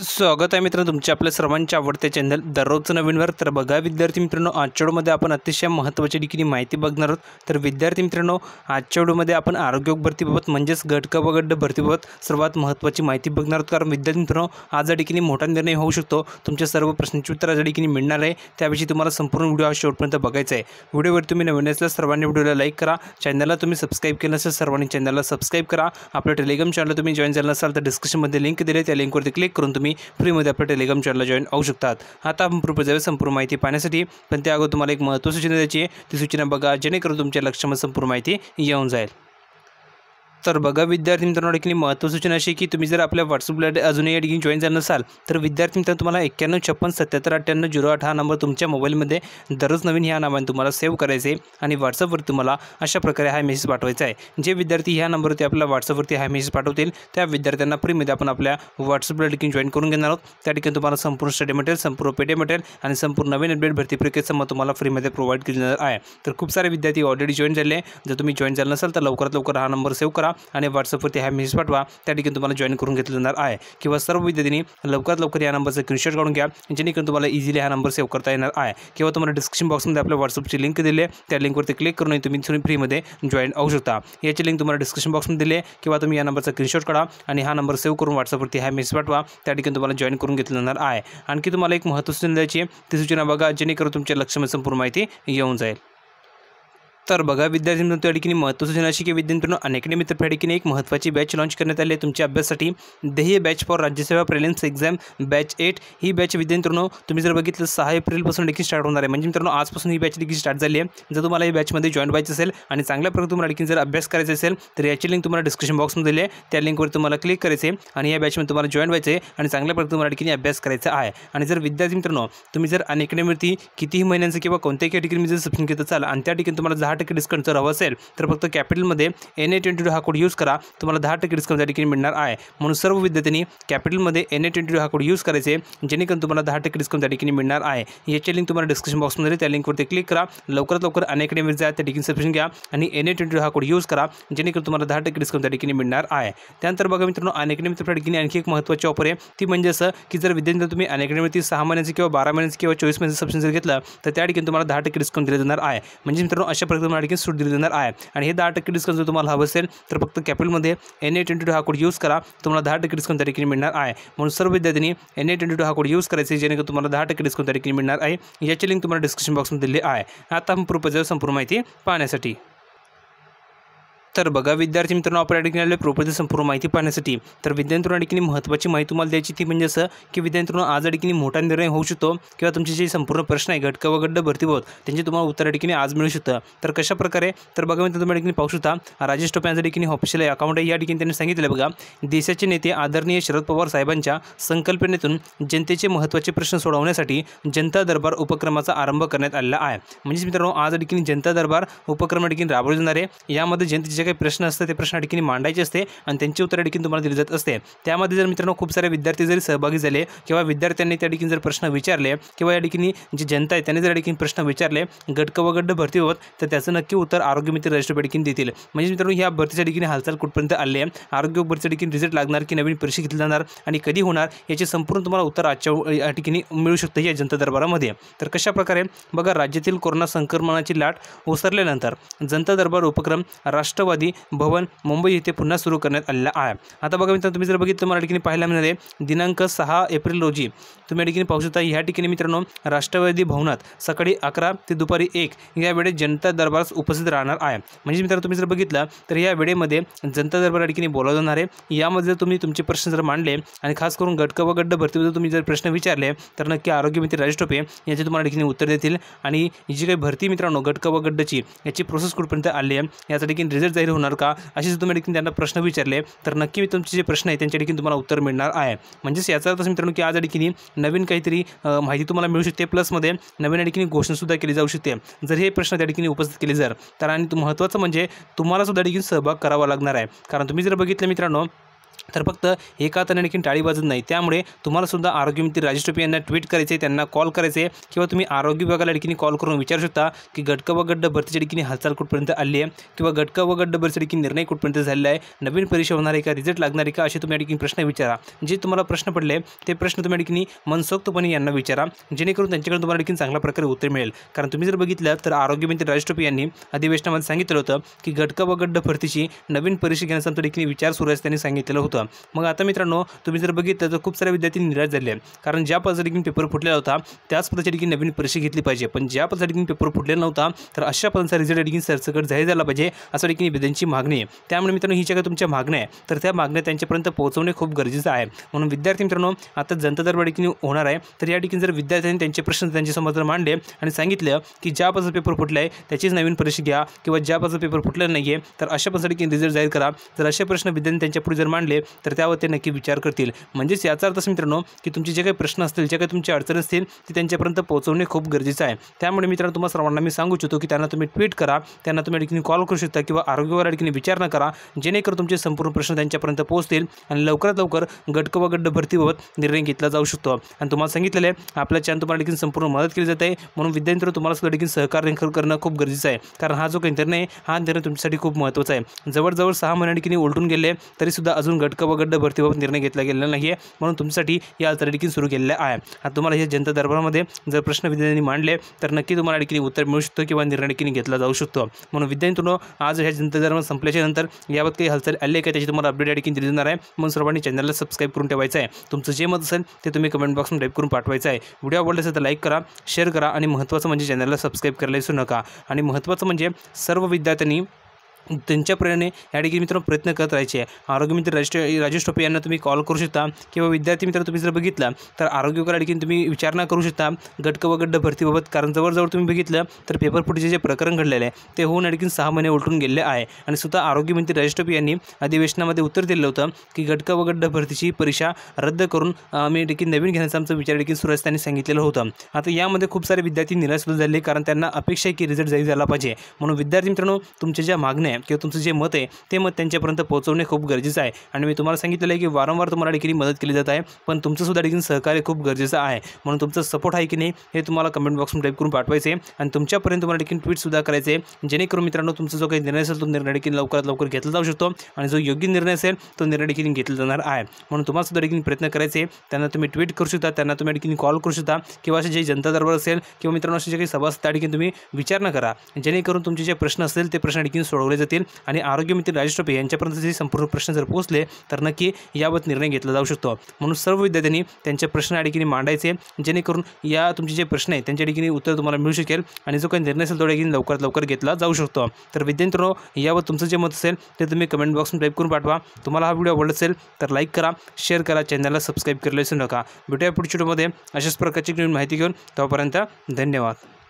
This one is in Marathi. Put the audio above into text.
स्वागत आहे मित्रांनो तुमच्या आपल्या सर्वांच्या आवडते चॅनल दररोजचं नवीन तर बघा विद्यार्थी मित्रांनो आजच्या आपण अतिशय महत्त्वाची ठिकाणी माहिती बघणार आहोत तर विद्यार्थी मित्रांनो आजच्या व्हिडिओमध्ये आपण आरोग्य भरतीबाबत म्हणजेच गटक व गड्ड भरतीबाबत सर्वात महत्त्वाची माहिती बघणार आहोत कारण विद्यार्थी मित्रांनो आज या ठिकाणी मोठा निर्णय होऊ शकतो तुमच्या सर्व प्रश्नांची उत्तर या ठिकाणी मिळणार आहे त्याविषयी तुम्हाला संपूर्ण व्हिडिओ हा शेवटपर्यंत बघायचा आहे व्हिडिओवर तुम्ही नवीन असल्यास सर्वांनी व्हिडिओला लाईक करा चॅनलला तुम्ही सबस्क्राईब केलं असेल सर्वांनी चॅनलला सबस्क्राईब करा आपल्या टेलिग्राम चॅनलला तुम्ही जॉईन झालं असाल तर डिस्क्रिप्शनमध्ये लिंक दिली त्या लिंकवरती क्लिक करून तुम्ही फ्रीमध्ये आपल्या टेलिग्राम चॅनलला जॉईन होऊ शकतात आता आपण पुढे संपूर्ण माहिती पाहण्यासाठी पण त्या अगोदर तुम्हाला एक महत्त्वाची सूचना द्यायची आहे ती सूचना बघा जेणेकरून तुमच्या लक्षामध्ये संपूर्ण माहिती येऊन जाईल तर बघा विद्यार्थी मित्रांनो देखील महत्त्व सूचना अशी की तुम्ही जर आपल्या व्हॉट्सअपला अजूनही या ठिकाणी जॉईन झालं नसाल तर विद्यार्थी मित्रांनो तुम्हाला एक्क्याण्णव छप्पन सत्याहत्तर अठ्ठ्याण्णव झिरो आठ हा नंबर तुमच्या मोबाईलमध्ये दररोज नवीन ह्या नावाने तुम्हाला सेव्ह करायचे आहे आणि व्हॉट्सअपवर तुम्हाला अशा प्रकारे हा मेसेज पाठवायचा आहे जे विद्यार्थी ह्या नंबरवरती आपल्या व्हॉट्सअपवरती हा मेसेज पाठवतील त्या विद्यार्थ्यांना फ्रीमध्ये आपण आपल्या व्हॉट्सअपला ठिकाणी जॉईन करून घेणार आहोत त्या ठिकाणी तुम्हाला संपूर्ण स्टडी मटेरियल संपूर्ण पेटे मटेरियल आणि संपूर्ण नवीन अपडेट भरती मग तुम्हाला फ्रीमध्ये प्रोव्हाइड केलं जाणार आहे तर खूप सारे विद्यार्थी ऑलरेडी जॉईन झाले जर तुम्ही जॉईन झालं नसाल तर लवकरात लवकर हा नंबर सेव्ह करा आणि व्हॉट्सअपवरती हा मेसेज पाठवा त्या ठिकाणी तुम्हाला जॉईन करून घेतलं जाणार आहे किंवा सर्व विद्यार्थ्यांनी लवकरात लवकर या नंबरचा स्क्रीनशॉट काढून घ्या जेणेकरून तुम्हाला इझिली हा नंबर सेव्ह करता येणार आहे किंवा तुम्हाला डिस्क्रिप्शन बॉक्समध्ये आपल्या व्हॉट्सअपची लिंक दिली त्या लिंकवरती क्लिक करून तुम्ही फ्रीमध्ये जॉईन होऊ शकता याची लिंक तुम्हाला डिस्क्रिप्शन बॉक्समध्ये दिली किंवा तुम्ही या नंबरचा स्क्रीनशॉट काढा आणि हा नंबर सेव्ह करून व्हॉट्सअपवरती हा मेसेज पाठवा त्या ठिकाणी तुम्हाला जॉईन करून घेतलं जाणार आहे आणखी तुम्हाला एक महत्त्वाची सूचना ती सूचना बघा जेणेकरून तुमच्या लक्षामध्ये संपूर्ण माहिती येऊन जाईल तर बघा विद्यार्थी मित्रांनो त्या ठिकाणी महत्त्वाचं सूचना अशी की विद्यार्थ्यांनो अनेकने मित्र त्या ठिकाणी एक महत्त्वाची बॅच लॉन्च करण्यात आली आहे तुमच्या अभ्यासासाठी Dhyey batch for Rajyaseva prelims exam batch eight ही बॅच विद्यार्थ्यांनो तुम्ही जर बघितलं सहा एप्रिलपासून देखील स्टार्ट होणार आहे म्हणजे मित्रांनो आजपासून ही बॅच देखील स्टार्ट झाली आहे जर तुम्हाला या बॅचमध्ये जॉईन व्हायचं असेल आणि चांगल्या प्रकारे तुम्हाला आणखी जर अभ्यास करायचा असेल तर याची लिंक तुम्हाला डिस्क्रिप्शन बॉक्समध्ये दिली आहे त्या लिंकवर तुम्हाला क्लिक करायचे आणि या बॅचमध्ये तुम्हाला जॉईन व्हायचे आहे आणि चांगल्या प्रकारे तुम्हाला ठिकाणी अभ्यास करायचा आहे आणि जर विद्यार्थी मित्रांनो तुम्ही जर मिळती कितीही महिन्यांचं किंवा कोणत्याही कॅटेगरीमध्ये जर सबस्क्रिप्शन घेत चाल आणि त्या ठिकाणी तुम्हाला दहा टक्के जर हवं असेल तर फक्त कॅपिटलमध्ये एन ए ट्वेंटी टू हा कोड यूज करा तुम्हाला दहा टक्के डिस्काउंट त्या ठिकाणी मिळणार आहे म्हणून सर्व विद्यार्थ्यांनी कॅपिटलमध्ये एन ए ट्वेंटी टू हा कोड यूज करायचे जेणेकरून तुम्हाला दहा टक्के डिस्काउंट त्या ठिकाणी मिळणार आहे याची लिंक तुम्हाला डिस्क्रिप्शन बॉक्समध्ये त्या लिंकवरती क्लिक करा लवकरात लवकर अनेक डेमेज त्या ठिकाणी सबस्क्रिप्शन घ्या आणि एन ए ट्वेंटी हा कोड यूज करा जेणेकरून तुम्हाला दहा टक्के डिस्काउंट त्या ठिकाणी मिळणार आहे त्यानंतर बघा मित्रांनो अनेक त्या ठिकाणी आणखी एक महत्त्वाची ऑफर आहे ती म्हणजे असं की जर विद्यार्थी तुम्ही अनेकडेमीवरती सहा महिन्याचे किंवा बारा महिन्याचे किंवा चोवीस महिन्याचं सबस्क्रिप्शन जर घेतलं तर त्या ठिकाणी तुम्हाला दहा टक्के डिस्काउंट दिले जाणार आहे म्हणजे मित्रांनो अशा प्रकारे टक्के आणखी सूट दिली जाणार आहे आणि हे दहा टक्के डिस्काउंट जर तुम्हाला हवं असेल तर फक्त कॅपिटलमध्ये एन ए ट्वेंटी टू हा कोड यूज करा तुम्हाला दहा टक्के डिस्काउंट देखील मिळणार आहे म्हणून सर्व विद्यार्थ्यांनी एन ए ट्वेंटी टू हा कोड यूज करायचे जेणेकरून तुम्हाला दहा टक्के डिस्काउंट देखील मिळणार आहे याची लिंक तुम्हाला डिस्क्रिप्शन बॉक्समध्ये दिली आहे आता आपण प्रूफ संपूर्ण माहिती पाहण्यासाठी तर बघा विद्यार्थी मित्रांनो आपण ठिकाणी आलेल्या प्रोपर्टीची संपूर्ण माहिती पाहण्यासाठी तर विद्यार्थ्यांना ठिकाणी महत्त्वाची माहिती तुम्हाला द्यायची ती म्हणजे असं की विद्यार्थ्यांना आज या ठिकाणी मोठा निर्णय होऊ शकतो किंवा तुमचे जे संपूर्ण प्रश्न आहे घटक व गड्ड भरती होत त्यांची तुम्हाला उत्तर या ठिकाणी आज मिळू शकतं तर कशा प्रकारे तर बघा मित्रांनो तुम्ही ठिकाणी पाहू शकता राजेश टोपे यांच्या ठिकाणी ऑफिशियल अकाउंट आहे या ठिकाणी त्यांनी सांगितलं बघा देशाचे नेते आदरणीय शरद पवार साहेबांच्या संकल्पनेतून जनतेचे महत्त्वाचे प्रश्न सोडवण्यासाठी जनता दरबार उपक्रमाचा आरंभ करण्यात आलेला आहे म्हणजेच मित्रांनो आज या ठिकाणी जनता दरबार उपक्रम ठिकाणी राबवले जाणार आहे यामध्ये जनतेचे जे काही प्रश्न असतात ते प्रश्न ठिकाणी मांडायचे असते आणि त्यांची उत्तर अडकीन तुम्हाला दिली जात असते त्यामध्ये जर मित्रांनो खूप सारे विद्यार्थी जरी सहभागी झाले किंवा विद्यार्थ्यांनी त्या ठिकाणी जर प्रश्न विचारले किंवा या ठिकाणी जी जनता आहे त्यांनी जर ठिकाणी प्रश्न विचारले गटक व गड्ड भरती होत तर त्याचं नक्की उत्तर आरोग्य मित्र रजिस्ट्रेटिकीन देतील म्हणजे मित्रांनो ह्या भरतीच्या ठिकाणी हालचाल कुठपर्यंत आले आरोग्य भरतीच्या ठिकाणी रिझल्ट लागणार की नवीन परीक्षा घेतली जाणार आणि कधी होणार याचे संपूर्ण तुम्हाला उत्तर आजच्या या ठिकाणी मिळू शकतं या जनता दरबारामध्ये तर कशा प्रकारे बघा राज्यातील कोरोना संक्रमणाची लाट ओसरल्यानंतर जनता दरबार उपक्रम राष्ट्रवादी राष्ट्रवादी भवन मुंबई येथे पुन्हा सुरू करण्यात आलेला आहे आता बघा मित्रांनो तुम्ही जर बघितलं तुम्हाला ठिकाणी पाहायला मिळाले दिनांक सहा एप्रिल रोजी तुम्ही या ठिकाणी पाहू शकता या ठिकाणी मित्रांनो राष्ट्रवादी भवनात सकाळी अकरा ते दुपारी एक या वेळेत जनता दरबार उपस्थित राहणार आहे म्हणजे मित्रांनो तुम्ही जर बघितलं तर या वेळेमध्ये जनता दरबार या ठिकाणी बोलावलं जाणार आहे यामध्ये जर तुम्ही तुमचे प्रश्न जर मांडले आणि खास करून गटक व गड्ड भरतीबद्दल तुम्ही जर प्रश्न विचारले तर नक्की आरोग्यमंत्री राजेश टोपे याचे तुम्हाला ठिकाणी उत्तर देतील आणि जी काही भरती मित्रांनो गटक व गड्डची याची प्रोसेस कुठपर्यंत आली आहे यासाठी रिझल्ट जाहीर होणार का असे जर तुम्ही देखील त्यांना प्रश्न विचारले तर नक्की मी तुमचे जे प्रश्न आहे त्यांच्या देखील तुम्हाला उत्तर मिळणार आहे म्हणजेच याचा अर्थ मित्रांनो की आज देखील नवीन काहीतरी माहिती तुम्हाला मिळू शकते प्लसमध्ये नवीन ठिकाणी घोषणासुद्धा केली जाऊ शकते जर हे प्रश्न त्या ठिकाणी उपस्थित केले जर तर आणि महत्त्वाचं म्हणजे तुम्हाला सुद्धा देखील सहभाग करावा लागणार आहे कारण तुम्ही जर बघितलं मित्रांनो तर फक्त एका हाताने आणखीन टाळी वाजत नाही त्यामुळे तुम्हाला सुद्धा आरोग्यमंत्री राजेश टोपे यांना ट्विट करायचे त्यांना कॉल करायचे किंवा तुम्ही आरोग्य विभागाला आणखी कॉल करून विचारू शकता की गटक व गड्ड भरतीच्या ठिकाणी हालचाल कुठपर्यंत आली आहे किंवा गटक व गड्ड भरतीची निर्णय कुठपर्यंत झालेला आहे नवीन परीक्षा होणार आहे का रिझल्ट लागणार आहे का असे तुम्ही आणखी प्रश्न विचारा जे तुम्हाला प्रश्न पडले ते प्रश्न तुम्ही आणखी मनसोक्तपणे यांना विचारा जेणेकरून त्यांच्याकडून तुम्हाला आणखी चांगल्या प्रकारे उत्तर मिळेल कारण तुम्ही जर बघितलं तर आरोग्यमंत्री राजेश टोपे यांनी अधिवेशनामध्ये सांगितलं होतं की गटक व गड्ड भरतीची नवीन परीक्षा घेण्याचा देखील विचार सुरू त्यांनी सांगितलं होतं मग आता मित्रांनो तुम्ही जर बघितलं तर खूप सारे विद्यार्थी निराश झाले आहेत कारण ज्या पदासाठी पेपर फुटलेला होता त्याच पद्धतीने नवीन परीक्षा घेतली पाहिजे पण ज्या पदासाठी पेपर फुटलेला नव्हता तर अशा पद्धतीचा रिझल्ट देखील सरसकट जाहीर झाला पाहिजे असं ठिकाणी विद्यांची मागणी आहे त्यामुळे मित्रांनो ही जगा तुमच्या मागण्या आहे तर त्या मागण्या त्यांच्यापर्यंत पोहोचवणे खूप गरजेचं आहे म्हणून विद्यार्थी मित्रांनो आता जनता दरबार होणार आहे तर या ठिकाणी जर विद्यार्थ्यांनी त्यांचे प्रश्न त्यांच्यासमोर जर मांडले आणि सांगितलं की ज्या पदाचा पेपर फुटला आहे त्याचीच नवीन परीक्षा घ्या किंवा ज्या पदाचा पेपर फुटला नाही आहे तर अशा पद्धतीने रिझल्ट जाहीर करा जर असे प्रश्न विद्यार्थी त्यांच्यापुढे जर मांडले तर त्यावर ते नक्की विचार करतील म्हणजेच याचा अर्थ मित्रांनो की तुमचे जे काही प्रश्न असतील जे काही तुमची अडचण असतील ते त्यांच्यापर्यंत पोहोचवणे खूप गरजेचं आहे त्यामुळे मित्रांनो तुम्हाला सर्वांना मी सांगू इच्छितो की त्यांना तुम्ही ट्विट करा त्यांना तुम्ही अडकिनी कॉल करू शकता किंवा आरोग्यवर विचार विचारणा करा जेणेकरून तुमचे संपूर्ण प्रश्न त्यांच्यापर्यंत पोहोचतील आणि लवकरात लवकर गटक व गड्ड भरतीबाबत निर्णय घेतला जाऊ शकतो आणि तुम्हाला सांगितलेलं आहे आपल्या चॅन तुम्हाला देखील संपूर्ण मदत केली जाते म्हणून विद्यार्थी तुम्हाला सुद्धा देखील सहकार्य करणं खूप गरजेचं आहे कारण हा जो काही निर्णय हा निर्णय तुमच्यासाठी खूप महत्त्वाचा आहे जवळजवळ सहा महिन्या उलटून गेले तरीसुद्धा अजून गट गटकं व भरतीबाबत निर्णय घेतला गेलेला नाही आहे म्हणून तुमच्यासाठी या अल्टर सुरू केलेल्या आहे आता तुम्हाला हे जनता दरबारामध्ये जर प्रश्न विद्यार्थ्यांनी मांडले तर नक्की तुम्हाला देखील उत्तर मिळू शकतो किंवा निर्णय देखील घेतला जाऊ शकतो म्हणून विद्यार्थ्यांनो आज ह्या जनता दरबार संपल्याच्या नंतर याबाबत काही हालचाल आली आहे का त्याची तुम्हाला अपडेट देखील दिली जाणार आहे म्हणून सर्वांनी चॅनलला सबस्क्राईब करून ठेवायचं आहे तुमचं जे मत असेल ते तुम्ही कमेंट बॉक्समध्ये टाईप करून पाठवायचं आहे व्हिडिओ आवडला असेल तर लाईक करा शेअर करा आणि महत्त्वाचं म्हणजे चॅनलला सबस्क्राईब करायला विसरू नका आणि महत्त्वाचं म्हणजे सर्व विद्यार्थ्यांनी त्यांच्या प्रेरणे या ठिकाणी मित्रांनो प्रयत्न करत राहायचे आरोग्यमित्र राजेश राजेश टोपे यांना तुम्ही कॉल करू शकता किंवा विद्यार्थी मित्र तुम्ही जर बघितला तर आरोग्यकर या तुम्ही विचारणा करू शकता गटक व गड्ड भरतीबाबत कारण जवळजवळ तुम्ही बघितलं तर पेपर फुटीचे जे प्रकरण घडलेले आहे ते होऊन आणखी सहा महिने उलटून गेले आहे आणि सुद्धा आरोग्यमंत्री राजेश टोपे यांनी अधिवेशनामध्ये उत्तर दिलं होतं की गटक व गड्ड भरतीची परीक्षा रद्द करून आम्ही देखील नवीन घेण्याचा आमचा विचार देखील सुरू त्यांनी सांगितलेलं होतं आता यामध्ये खूप सारे विद्यार्थी निराश झाले कारण त्यांना अपेक्षा आहे की रिझल्ट जाहीर झाला पाहिजे म्हणून विद्यार्थी मित्रांनो तुमच्या ज्या मागण्या आहे किंवा तुमचं जे मत आहे ते मत त्यांच्यापर्यंत पोहोचवणे खूप गरजेचं आहे आणि मी तुम्हाला सांगितलेलं आहे की वारंवार तुम्हाला देखील मदत केली जात आहे पण तुमचंसुद्धा देखील सहकार्य खूप गरजेचं आहे म्हणून तुमचा सपोर्ट आहे की नाही हे तुम्हाला कमेंट बॉक्समध्ये टाईप करून पाठवायचे आणि तुमच्यापर्यंत तुम्हाला देखील ट्विटसुद्धा करायचे जेणेकरून मित्रांनो तुमचा जो काही निर्णय असेल तो निर्णय देखील लवकरात लवकर घेतला जाऊ शकतो आणि जो योग्य निर्णय असेल तो निर्णय देखील घेतला जाणार आहे म्हणून तुम्हाला सुद्धा देखील प्रयत्न करायचे त्यांना तुम्ही ट्विट करू शकता त्यांना तुम्ही देखील कॉल करू शकता किंवा असे जे जनता दरबार असेल किंवा मित्रांनो असे जे काही सभा असतात ठिकाणी तुम्ही विचारणा करा जेणेकरून तुमचे जे प्रश्न असेल ते प्रश्न देखील सोडवले जातील आणि आरोग्यमंत्री राजेश टोपे यांच्यापर्यंत जे संपूर्ण प्रश्न जर पोहोचले तर नक्की याबाबत निर्णय घेतला जाऊ शकतो म्हणून सर्व विद्यार्थ्यांनी त्यांचे प्रश्न या ठिकाणी मांडायचे जेणेकरून या तुमचे जे प्रश्न आहेत त्यांच्या ठिकाणी उत्तर तुम्हाला मिळू शकेल आणि जो काही निर्णय असेल तो ठिकाणी लवकरात लवकर घेतला जाऊ शकतो तर विद्यार्थ्यांनो यावर तुमचं जे मत असेल ते तुम्ही कमेंट बॉक्समध्ये टाईप करून पाठवा तुम्हाला हा व्हिडिओ आवडला असेल तर लाईक करा शेअर करा चॅनलला सबस्क्राईब करायला विसरू नका भेटूया पुढच्या व्हिडिओमध्ये अशाच प्रकारची माहिती घेऊन तोपर्यंत धन्यवाद